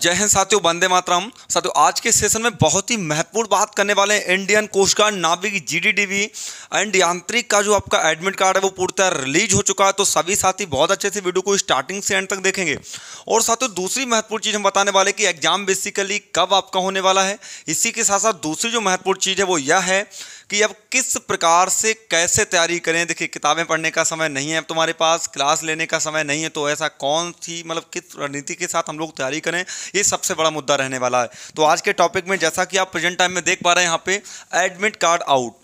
जय हिंद साथियों वंदे मातरम साथियों आज के सेशन में बहुत ही महत्वपूर्ण बात करने वाले हैं इंडियन कोस्ट गार्ड नाविक जीडीडीवी एंड यांत्रिक का जो आपका एडमिट कार्ड है वो पूर्णतः रिलीज हो चुका है तो सभी साथी बहुत अच्छे से वीडियो को स्टार्टिंग से एंड तक देखेंगे और साथियों दूसरी महत्वपूर्ण चीज़ हम बताने वाले कि एग्जाम बेसिकली कब आपका होने वाला है इसी के साथ साथ दूसरी जो महत्वपूर्ण चीज़ है वो यह है कि अब किस प्रकार से कैसे तैयारी करें देखिए किताबें पढ़ने का समय नहीं है अब तुम्हारे पास क्लास लेने का समय नहीं है तो ऐसा कौन सी मतलब किस रणनीति के साथ हम लोग तैयारी करें ये सबसे बड़ा मुद्दा रहने वाला है तो आज के टॉपिक में जैसा कि आप प्रेजेंट टाइम में देख पा रहे हैं यहाँ पे एडमिट कार्ड आउट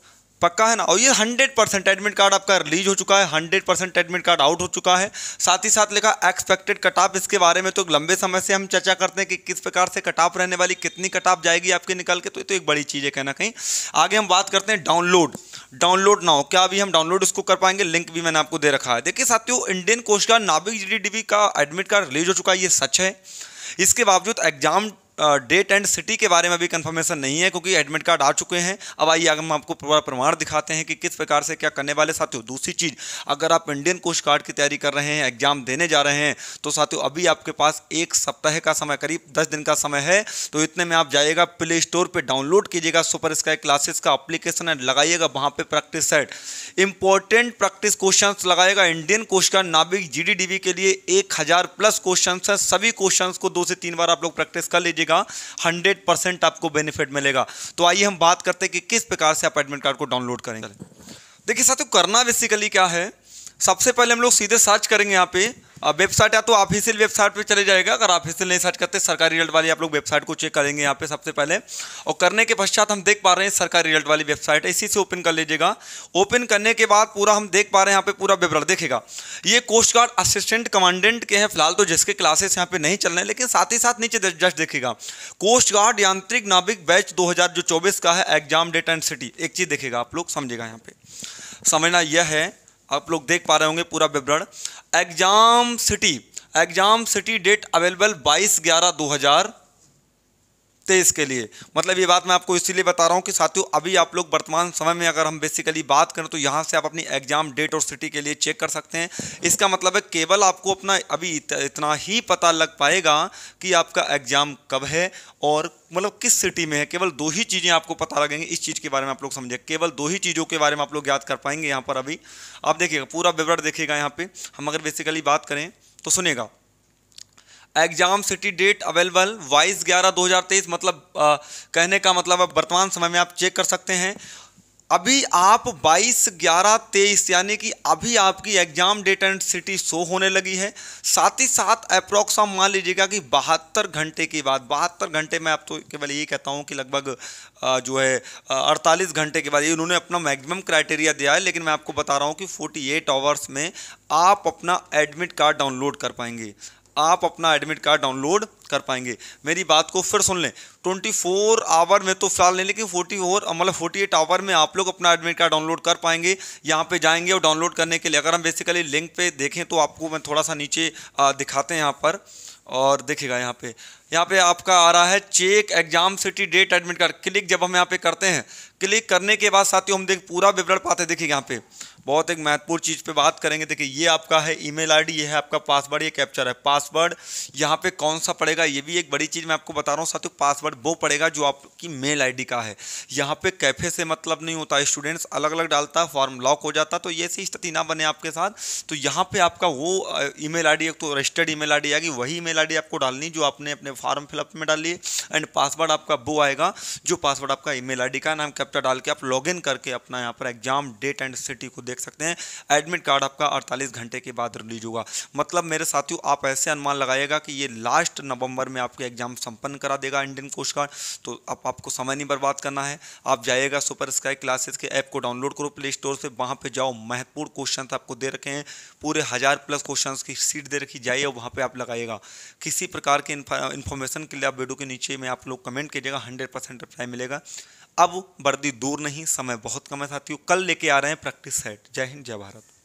पक्का है ना और ये हंड्रेड परसेंट एडमिट कार्ड आपका रिलीज हो चुका है hundred percent admit card out हो चुका है साथ ही साथ लिखा एक्सपेक्टेड कटाप इसके बारे में तो लंबे समय से हम चर्चा करते हैं कि किस प्रकार से कटाप रहने वाली कितनी कटाप जाएगी आपके निकल के तो ये तो एक बड़ी चीज़ है कहना कहीं आगे हम बात करते हैं डाउनलोड डाउनलोड ना हो क्या अभी हम डाउनलोड उसको कर पाएंगे लिंक भी मैंने आपको दे रखा है देखिए साथियों इंडियन कोस्ट गार्ड नाविक जी का एडमिट कार्ड रिलीज हो चुका है ये सच है इसके बावजूद एग्जाम डेट एंड सिटी के बारे में भी कंफर्मेशन नहीं है क्योंकि एडमिट कार्ड आ चुके हैं अब आइए हम आपको पूरा प्रमाण दिखाते हैं कि किस प्रकार से क्या करने वाले साथियों दूसरी चीज़ अगर आप इंडियन कोस्ट गार्ड की तैयारी कर रहे हैं एग्जाम देने जा रहे हैं तो साथियों अभी आपके पास एक सप्ताह का समय करीब दस दिन का समय है तो इतने में आप जाइएगा प्ले स्टोर पर डाउनलोड कीजिएगा सुपर स्काई क्लासेस का अप्लीकेशन एंड लगाइएगा वहाँ पर practice set important practice question लगाएगा इंडियन कोस्ट गार्ड नाविक जी के लिए एक प्लस क्वेश्चन है सभी क्वेश्चन को दो से तीन बार आप लोग प्रैक्टिस कर लीजिएगा मिलेगा 100 परसेंट आपको बेनिफिट मिलेगा तो आइए हम बात करते हैं कि किस प्रकार से आप एडमिट कार्ड को डाउनलोड करेंगे देखिए साथियों करना बेसिकली क्या है सबसे पहले हम लोग सीधे सर्च करेंगे यहाँ पे वेबसाइट या तो ऑफिशियल वेबसाइट पे चले जाएगा अगर ऑफिशियल नहीं सर्च करते सरकारी रिजल्ट वाली आप लोग वेबसाइट को चेक करेंगे यहाँ पे सबसे पहले और करने के पश्चात हम देख पा रहे हैं सरकारी रिजल्ट वाली वेबसाइट इसी से ओपन कर लीजिएगा ओपन करने के बाद पूरा हम देख पा रहे हैं यहाँ पे पूरा विवरण देखेगा ये कोस्ट गार्ड असिस्टेंट कमांडेंट के हैं फिलहाल तो जिसके क्लासेस यहाँ पे नहीं चल रहे हैं लेकिन साथ ही साथ नीचे जस्ट देखेगा कोस्ट गार्ड यांत्रिक नाविक बैच दो जो का है एग्जाम डेट एंड सिटी एक चीज़ देखेगा आप लोग समझेगा यहाँ पे समझना यह है आप लोग देख पा रहे होंगे पूरा विवरण exam city exam city date available 22 ग्यारह तेईस के लिए मतलब ये बात मैं आपको इसीलिए बता रहा हूँ कि साथियों अभी आप लोग वर्तमान समय में अगर हम बेसिकली बात करें तो यहाँ से आप अपनी एग्जाम डेट और सिटी के लिए चेक कर सकते हैं इसका मतलब है केवल आपको अपना अभी इतना ही पता लग पाएगा कि आपका एग्जाम कब है और मतलब किस सिटी में है केवल दो ही चीज़ें आपको पता लगेंगी इस चीज़ के बारे में आप लोग समझें केवल दो ही चीज़ों के बारे में आप लोग याद कर पाएंगे यहाँ पर अभी आप देखिएगा पूरा विवरण देखिएगा यहाँ पर हम अगर बेसिकली बात करें तो सुनेगा एग्जाम सिटी डेट अवेलेबल बाईस ग्यारह दो हज़ार तेईस मतलब आ, कहने का मतलब अब वर्तमान समय में आप चेक कर सकते हैं अभी आप 22 ग्यारह तेईस यानी कि अभी आपकी exam date and city show होने लगी है साथ ही साथ अप्रॉक्स आप मान लीजिएगा कि बहत्तर घंटे के बाद बहत्तर घंटे में आप तो केवल ये कहता हूँ कि लगभग जो है 48 घंटे के बाद ये उन्होंने अपना मैक्सिमम क्राइटेरिया दिया है लेकिन मैं आपको बता रहा हूँ कि 48 आवर्स में आप अपना एडमिट कार्ड डाउनलोड कर पाएंगे आप अपना एडमिट कार्ड डाउनलोड कर पाएंगे मेरी बात को फिर सुन लें 24 आवर में तो फिलहाल नहीं लेकिन 44 फोर मतलब 48 आवर में आप लोग अपना एडमिट कार्ड डाउनलोड कर पाएंगे यहाँ पे जाएंगे और डाउनलोड करने के लिए अगर हम बेसिकली लिंक पे देखें तो आपको मैं थोड़ा सा नीचे दिखाते हैं यहाँ पर और देखिएगा यहाँ पे यहाँ पे आपका आ रहा है check exam city date admit card click जब हम यहाँ पे करते हैं क्लिक करने के बाद साथियों हम देख पूरा विवरण पाते देखिए यहाँ पे बहुत एक महत्वपूर्ण चीज़ पे बात करेंगे देखिए ये आपका है ईमेल आईडी ये है आपका पासवर्ड ये कैप्चर है पासवर्ड यहाँ पे कौन सा पड़ेगा ये भी एक बड़ी चीज़ मैं आपको बता रहा हूँ साथियों पासवर्ड वो पड़ेगा जो आपकी मेल आईडी का है यहाँ पे कैफे से मतलब नहीं होता स्टूडेंट्स अलग अलग डालता फॉर्म लॉक हो जाता तो ये सी स्थिति ना बने आपके साथ तो यहाँ पर आपका वो ई मेल एक तो रजिस्टर्ड ई मेल आएगी वही ई मेल आपको डालनी जो आपने अपने फॉर्म फिलअप में डाली एंड पासवर्ड आपका वो आएगा जो पासवर्ड आपका ई मेल का नाम कैप्चर डाल के आप लॉग करके अपना यहाँ पर एग्जाम डेट एंड सिटी को देख देख सकते हैं एडमिट कार्ड आपका अड़तालीस घंटे के बाद रिलीज होगा मतलब मेरे साथियों आप ऐसे अनुमान लगाएगा कि ये लास्ट नवंबर में आपके एग्जाम संपन्न करा देगा इंडियन कोस्ट गार्ड तो अब आपको समय नहीं बर्बाद करना है आप जाइएगा सुपर स्काई क्लासेस के ऐप को डाउनलोड करो प्ले स्टोर से वहाँ पर जाओ महत्वपूर्ण क्वेश्चन आपको दे रखे हैं पूरे हज़ार प्लस क्वेश्चन की सीट दे रखी जाइए वहाँ पर आप लगाएगा किसी प्रकार के इन्फॉर्मेशन के लिए आप वीडियो के नीचे में आप लोग कमेंट कीजिएगा हंड्रेड परसेंट रिप्लाई मिलेगा अब वर्दी दूर नहीं समय बहुत कम है साथियों कल लेके आ रहे हैं प्रैक्टिस सेट जय हिंद जय भारत